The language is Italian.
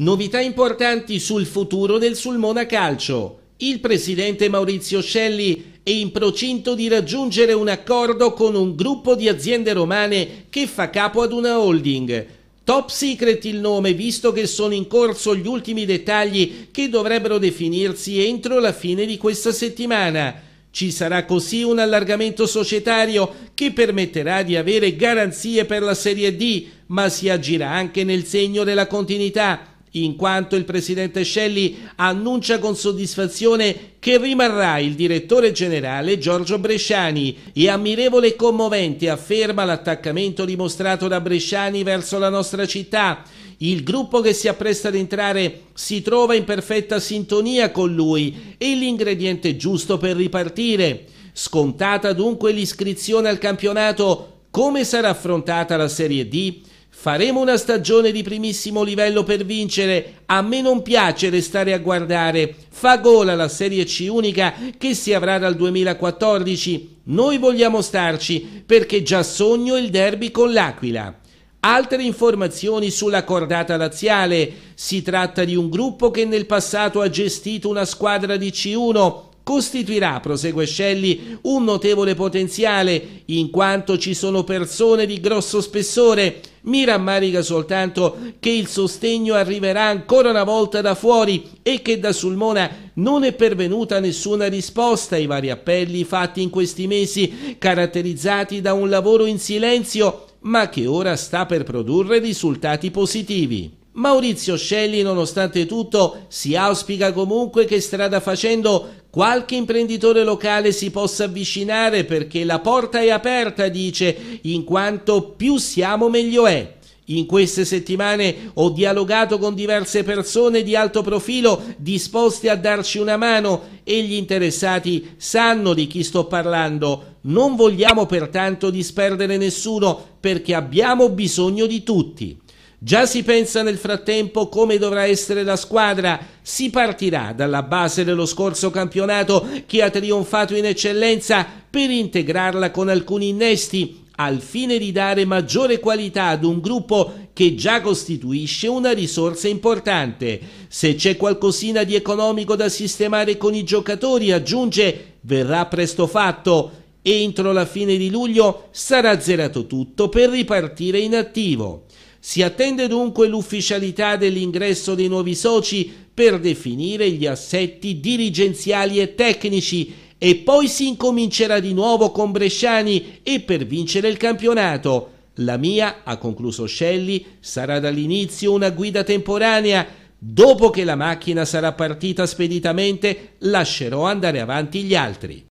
Novità importanti sul futuro del Sulmona Calcio. Il presidente Maurizio Scelli è in procinto di raggiungere un accordo con un gruppo di aziende romane che fa capo ad una holding. Top secret il nome, visto che sono in corso gli ultimi dettagli che dovrebbero definirsi entro la fine di questa settimana. Ci sarà così un allargamento societario che permetterà di avere garanzie per la Serie D, ma si agirà anche nel segno della continuità in quanto il presidente Scelli annuncia con soddisfazione che rimarrà il direttore generale Giorgio Bresciani e ammirevole e commovente afferma l'attaccamento dimostrato da Bresciani verso la nostra città. Il gruppo che si appresta ad entrare si trova in perfetta sintonia con lui e l'ingrediente giusto per ripartire. Scontata dunque l'iscrizione al campionato, come sarà affrontata la Serie D? Faremo una stagione di primissimo livello per vincere. A me non piace restare a guardare. Fa gola la Serie C unica che si avrà dal 2014. Noi vogliamo starci perché già sogno il derby con l'Aquila. Altre informazioni sulla cordata laziale. Si tratta di un gruppo che nel passato ha gestito una squadra di C1 costituirà, prosegue Scelli, un notevole potenziale in quanto ci sono persone di grosso spessore. Mi rammarica soltanto che il sostegno arriverà ancora una volta da fuori e che da Sulmona non è pervenuta nessuna risposta ai vari appelli fatti in questi mesi, caratterizzati da un lavoro in silenzio, ma che ora sta per produrre risultati positivi. Maurizio Scelli, nonostante tutto, si auspica comunque che strada facendo qualche imprenditore locale si possa avvicinare perché la porta è aperta, dice, in quanto più siamo meglio è. In queste settimane ho dialogato con diverse persone di alto profilo disposte a darci una mano e gli interessati sanno di chi sto parlando. Non vogliamo pertanto disperdere nessuno perché abbiamo bisogno di tutti. Già si pensa nel frattempo come dovrà essere la squadra. Si partirà dalla base dello scorso campionato che ha trionfato in eccellenza per integrarla con alcuni innesti al fine di dare maggiore qualità ad un gruppo che già costituisce una risorsa importante. Se c'è qualcosina di economico da sistemare con i giocatori, aggiunge, verrà presto fatto. Entro la fine di luglio sarà zerato tutto per ripartire in attivo. Si attende dunque l'ufficialità dell'ingresso dei nuovi soci per definire gli assetti dirigenziali e tecnici e poi si incomincerà di nuovo con Bresciani e per vincere il campionato. La mia, ha concluso Shelley, sarà dall'inizio una guida temporanea. Dopo che la macchina sarà partita speditamente, lascerò andare avanti gli altri.